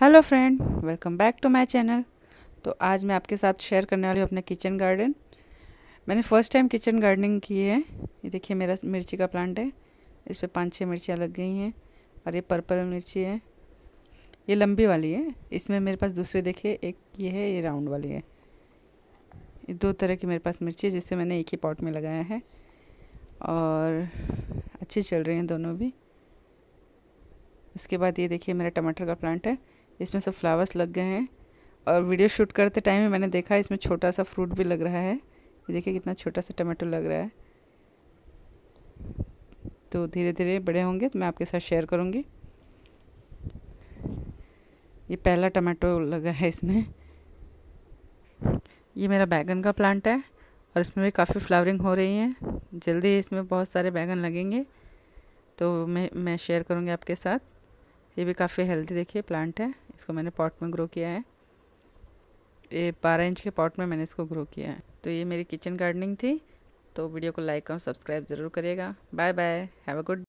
hello friend welcome back to my channel तो आज मैं आपके साथ शेयर करने वाली हूँ अपना किचन गार्डन मैंने फ़र्स्ट टाइम किचन गार्डनिंग की है ये देखिए मेरा मिर्ची का प्लांट है इस पर पाँच छः मिर्चियाँ लग गई हैं और ये पर्पल मिर्ची है ये लंबी वाली है इसमें मेरे पास दूसरे देखिए एक ये है ये राउंड वाली है ये दो तरह की मेरे पास मिर्ची है जिसे मैंने एक ही पॉट में लगाया है और अच्छी चल रही हैं दोनों भी उसके बाद ये देखिए मेरा टमाटर का प्लांट है इसमें सब फ्लावर्स लग गए हैं और वीडियो शूट करते टाइम ही मैंने देखा इसमें छोटा सा फ्रूट भी लग रहा है ये देखिए कितना छोटा सा टमाटो लग रहा है तो धीरे धीरे बड़े होंगे तो मैं आपके साथ शेयर करूँगी ये पहला टमाटो लगा है इसमें ये मेरा बैगन का प्लांट है और इसमें भी काफ़ी फ्लावरिंग हो रही है जल्दी इसमें बहुत सारे बैगन लगेंगे तो मैं मैं शेयर करूँगी आपके साथ ये भी काफ़ी हेल्दी देखिए प्लांट है इसको मैंने पॉट में ग्रो किया है ये बारह इंच के पॉट में मैंने इसको ग्रो किया है तो ये मेरी किचन गार्डनिंग थी तो वीडियो को लाइक और सब्सक्राइब ज़रूर करिएगा bye bye have a good